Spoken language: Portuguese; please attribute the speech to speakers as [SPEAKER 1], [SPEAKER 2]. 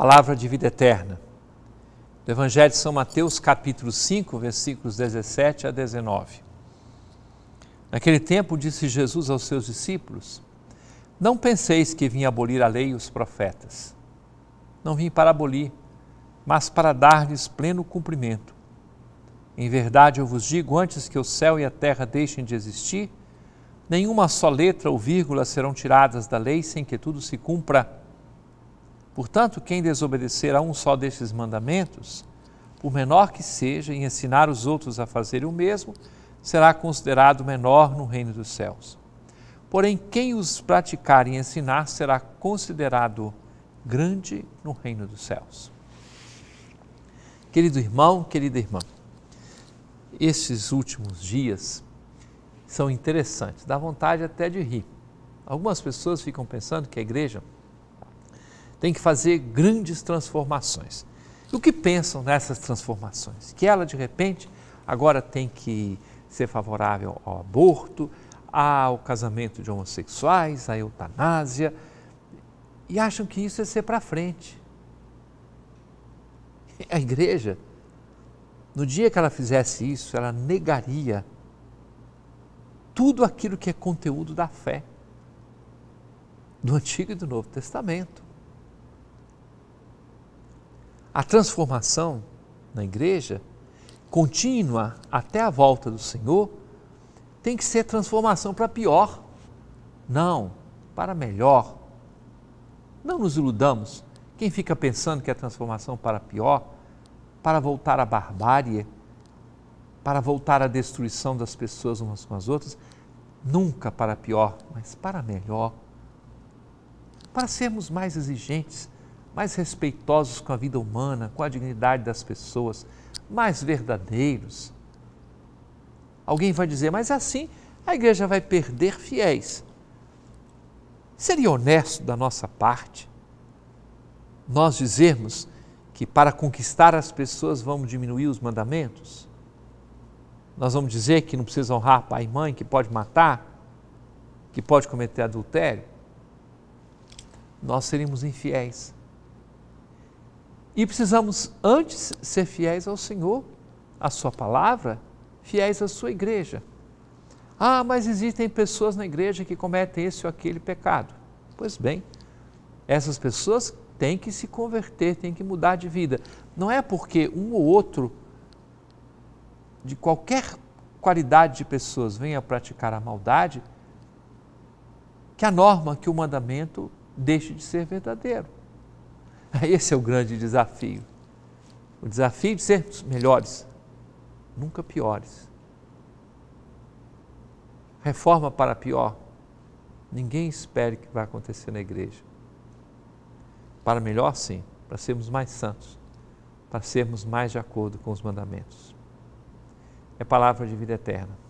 [SPEAKER 1] palavra de vida eterna. Do Evangelho de São Mateus, capítulo 5, versículos 17 a 19. Naquele tempo disse Jesus aos seus discípulos: Não penseis que vim abolir a lei e os profetas. Não vim para abolir, mas para dar-lhes pleno cumprimento. Em verdade, eu vos digo: antes que o céu e a terra deixem de existir, nenhuma só letra ou vírgula serão tiradas da lei sem que tudo se cumpra Portanto, quem desobedecer a um só destes mandamentos, por menor que seja, em ensinar os outros a fazerem o mesmo, será considerado menor no reino dos céus. Porém, quem os praticar e ensinar será considerado grande no reino dos céus. Querido irmão, querida irmã, estes últimos dias são interessantes, dá vontade até de rir. Algumas pessoas ficam pensando que a igreja tem que fazer grandes transformações. E o que pensam nessas transformações? Que ela, de repente, agora tem que ser favorável ao aborto, ao casamento de homossexuais, à eutanásia, e acham que isso é ser para frente. A igreja, no dia que ela fizesse isso, ela negaria tudo aquilo que é conteúdo da fé, do Antigo e do Novo Testamento a transformação na igreja, contínua até a volta do Senhor, tem que ser transformação para pior, não para melhor. Não nos iludamos. Quem fica pensando que é transformação para pior, para voltar à barbárie, para voltar à destruição das pessoas umas com as outras, nunca para pior, mas para melhor. Para sermos mais exigentes mais respeitosos com a vida humana, com a dignidade das pessoas, mais verdadeiros. Alguém vai dizer, mas é assim a igreja vai perder fiéis. Seria honesto da nossa parte nós dizermos que para conquistar as pessoas vamos diminuir os mandamentos? Nós vamos dizer que não precisa honrar pai e mãe, que pode matar, que pode cometer adultério? Nós seríamos infiéis. E precisamos, antes, ser fiéis ao Senhor, à Sua palavra, fiéis à Sua igreja. Ah, mas existem pessoas na igreja que cometem esse ou aquele pecado. Pois bem, essas pessoas têm que se converter, têm que mudar de vida. Não é porque um ou outro, de qualquer qualidade de pessoas, venha praticar a maldade, que a norma, que o mandamento deixe de ser verdadeiro. Esse é o grande desafio. O desafio de sermos melhores, nunca piores. Reforma para pior, ninguém espere que vai acontecer na igreja. Para melhor, sim, para sermos mais santos, para sermos mais de acordo com os mandamentos. É palavra de vida eterna.